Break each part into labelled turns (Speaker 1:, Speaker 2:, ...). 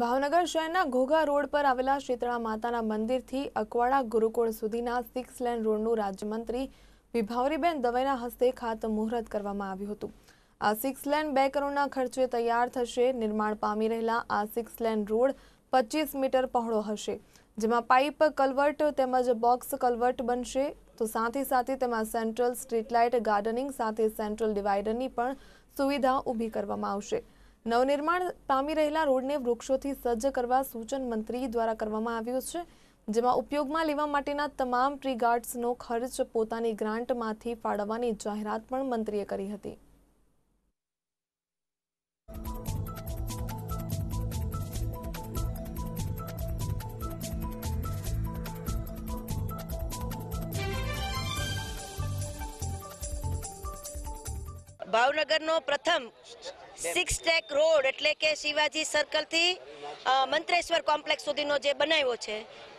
Speaker 1: ભાવનગર શહેરના ઘોઘા રોડ પર આવેલા શીતળા માતાના મંદિરથી અકવાડા ગુરુકુળ સુધીના સિક્સ લેન રોડનું રાજ્યમંત્રી વિભાવરીબેન દવેના હસ્તે ખાતમુહૂર્ત કરવામાં આવ્યું હતું આ સિક્સ લેન બે કરોડના ખર્ચે તૈયાર થશે નિર્માણ પામી રહેલા આ સિક્સ લેન રોડ પચીસ મીટર પહોળો હશે જેમાં પાઇપ કલવર્ટ તેમજ બોક્સ કલવર્ટ બનશે તો સાથે સાથે તેમાં સેન્ટ્રલ સ્ટ્રીટલાઇટ ગાર્ડનિંગ સાથે સેન્ટ્રલ ડિવાઇડરની પણ સુવિધા ઊભી કરવામાં આવશે નવનિર્માણ પામી રહેલા રોડને વૃક્ષોથી સજ્જ કરવા સૂચન મંત્રી દ્વારા કરવામાં આવ્યું છે જેમાં ઉપયોગમાં લેવા માટેના તમામ ટ્રી ગાર્ડ્સનો ખર્ચ પોતાની ગ્રાન્ટમાંથી ફાળવવાની જાહેરાત પણ મંત્રીએ કરી હતી
Speaker 2: ભાવનગરનો પ્રથમ સિક્સ ટ્રેક રોડ એટલે કે શિવાજી સર્કલથી મંત્રેશ્વર કોમ્પ્લેક્સ સુધીનો જે બનાવ્યો છે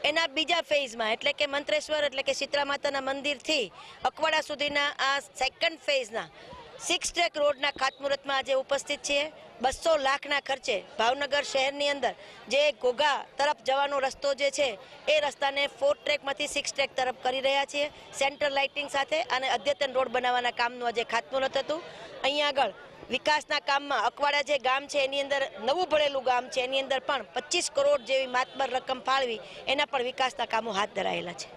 Speaker 2: એના બીજા ફેઝમાં એટલે કે મંત્રેશ્વર એટલે કે શીતળા માતાના મંદિરથી અકવાડા સુધીના આ સેકન્ડ ફેઝના સિક્સ ટ્રેક રોડના ખાતમુહૂર્તમાં આજે ઉપસ્થિત છીએ બસો લાખના ખર્ચે ભાવનગર શહેરની અંદર જે ઘોઘા તરફ જવાનો રસ્તો જે છે એ રસ્તાને ફોર ટ્રેકમાંથી સિક્સ ટ્રેક તરફ કરી રહ્યા છીએ સેન્ટર લાઇટિંગ સાથે અને અદ્યતન રોડ બનાવવાના કામનું આજે ખાતમુહૂર્ત હતું અહીંયા આગળ વિકાસના કામમાં અકવાડા જે ગામ છે એની અંદર નવું ભરેલું ગામ છે એની અંદર પણ પચીસ કરોડ જેવી માતબર રકમ ફાળવી એના પણ વિકાસના કામો હાથ ધરાયેલા છે